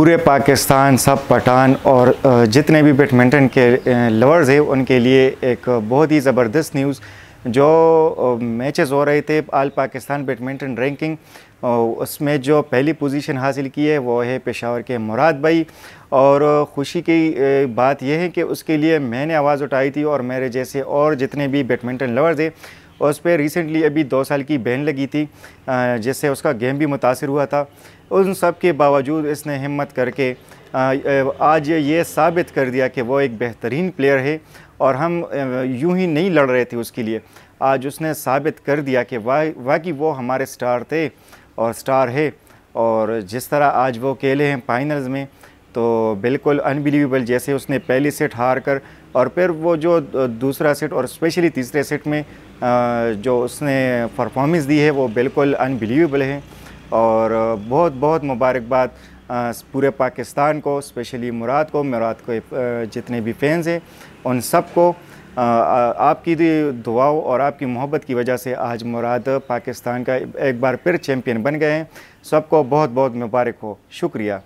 पूरे पाकिस्तान सब पठान और जितने भी बैडमिंटन के लवर्स हैं उनके लिए एक बहुत ही ज़बरदस्त न्यूज़ जो मैचेस हो रहे थे आल पाकिस्तान बैडमिंटन रैंकिंग उसमें जो पहली पोजीशन हासिल की है वो है पेशावर के मुराद भाई और ख़ुशी की बात यह है कि उसके लिए मैंने आवाज़ उठाई थी और मेरे जैसे और जितने भी बैडमिंटन लवर्स हैं और उस पर रिसेंटली अभी दो साल की बैन लगी थी जिससे उसका गेम भी मुतासर हुआ था उन सब के बावजूद इसने हिम्मत करके आज ये साबित कर दिया कि वो एक बेहतरीन प्लेयर है और हम यूं ही नहीं लड़ रहे थे उसके लिए आज उसने साबित कर दिया कि वा वाकई वो हमारे स्टार थे और स्टार है और जिस तरह आज वो खेले हैं फाइनल्स में तो बिल्कुल अनबिलीवेबल जैसे उसने पहली सेट हार कर और फिर वो जो दूसरा सेट और स्पेशली तीसरे सेट में जो उसने परफॉर्मेंस दी है वो बिल्कुल अनबिलीवेबल है और बहुत बहुत मुबारकबाद पूरे पाकिस्तान को स्पेशली मुराद को मुराद को जितने भी फैंस हैं उन सब को आपकी दुआओं और आपकी मोहब्बत की वजह से आज मुराद पाकिस्तान का एक बार फिर चैम्पियन बन गए हैं सबको बहुत बहुत मुबारक हो शुक्रिया